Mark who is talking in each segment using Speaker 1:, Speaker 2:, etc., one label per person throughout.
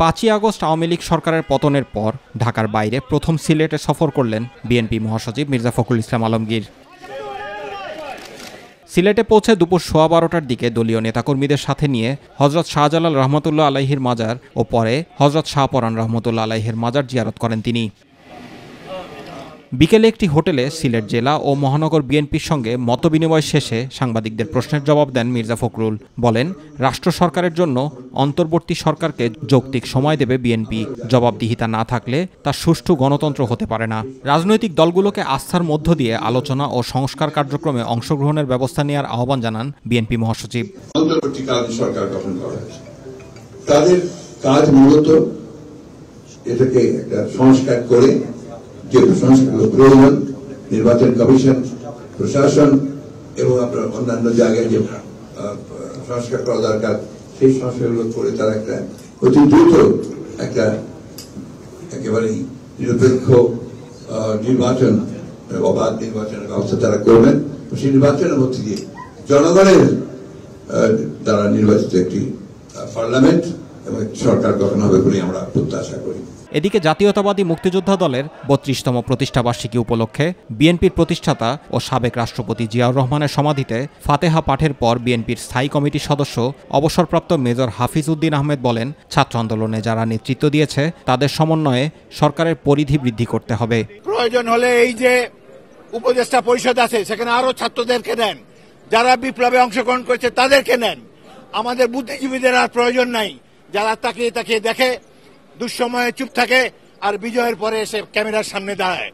Speaker 1: পাঁচই আগস্ট আওয়ামী লীগ সরকারের পতনের পর ঢাকার বাইরে প্রথম সিলেটে সফর করলেন বিএনপি মহাসচিব মির্জা ফখরুল ইসলাম আলমগীর সিলেটে পৌঁছে দুপুর সোয়া বারোটার দিকে দলীয় নেতাকর্মীদের সাথে নিয়ে হজরত শাহজালাল রহমতুল্লাহ আলাইহির মাজার ও পরে হজরত শাহপরান রহমতুল্লাহ আলাইহির মাজার জিয়ারত করেন তিনি বিকেলে একটি হোটেলে সিলেট জেলা ও মহানগর বিএনপির সঙ্গে মতবিনিময় শেষে সাংবাদিকদের প্রশ্নের জবাব দেন মির্জা ফখরুল বলেন রাষ্ট্র সরকারের জন্য অন্তর্বর্তী সরকারকে যৌক্তিক সময় দেবে বিএনপি জবাবদিহিতা না থাকলে তা সুষ্ঠু গণতন্ত্র হতে পারে না রাজনৈতিক দলগুলোকে আস্থার মধ্য দিয়ে আলোচনা ও সংস্কার কার্যক্রমে অংশগ্রহণের ব্যবস্থা নেওয়ার আহ্বান জানান বিএনপি মহাসচিব
Speaker 2: তাদের কাজ মূলত এটাকে একটা সংস্কার করে যে প্রয়োজন নির্বাচন কমিশন প্রশাসন এবং আপনার অন্যান্য জায়গায় যে সংস্কার করা দরকার সেই সংস্কারগুলো করে তারা একটা অতি দ্রুত একটা একেবারেই নিরপেক্ষ নির্বাচন অবাধ নির্বাচনের ব্যবস্থা তারা করবেন সেই নির্বাচনের মধ্যে দিয়ে জনগণের দ্বারা নির্বাচিত একটি পার্লামেন্ট
Speaker 1: এদিকে জাতীয়তাবাদী মুক্তিযোদ্ধা দলের বত্রিশতম প্রতিষ্ঠাবার্ষিকী উপলক্ষে বিএনপির প্রতিষ্ঠাতা ও সাবেক রাষ্ট্রপতি জিয়াউর রহমানের সমাধিতে ফাতেহা পাঠের পর বিএনপির স্থায়ী কমিটির সদস্য অবসরপ্রাপ্ত মেজর হাফিজ উদ্দিন আহমেদ বলেন ছাত্র আন্দোলনে যারা নেতৃত্ব দিয়েছে তাদের সমন্বয়ে সরকারের পরিধি বৃদ্ধি করতে হবে
Speaker 3: প্রয়োজন হলে এই যে উপদেষ্টা পরিষদ আছে সেখানে আরো ছাত্রদেরকে নেন যারা বিপ্লবে অংশগ্রহণ করেছে তাদেরকে নেন আমাদের বুদ্ধিজীবীদের আর প্রয়োজন নাই যারা তাকিয়ে তাকিয়ে দেখে দুঃসময়ে চুপ থাকে আর বিজয়ের পরে এসে ক্যামেরার সামনে দাঁড়ায়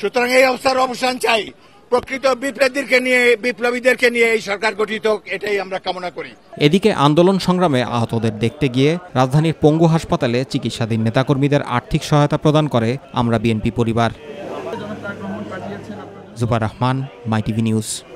Speaker 3: সুতরাং এই অবস্থার অবসান চাই প্রকৃত বিপ্লবীদেরকে নিয়ে বিপ্লবীদেরকে নিয়ে এই সরকার গঠিত এটাই আমরা কামনা করি
Speaker 1: এদিকে আন্দোলন সংগ্রামে আহতদের দেখতে গিয়ে রাজধানীর পঙ্গু হাসপাতালে চিকিৎসাধীন নেতাকর্মীদের আর্থিক সহায়তা প্রদান করে আমরা বিএনপি পরিবার Jubair Rahman my TV news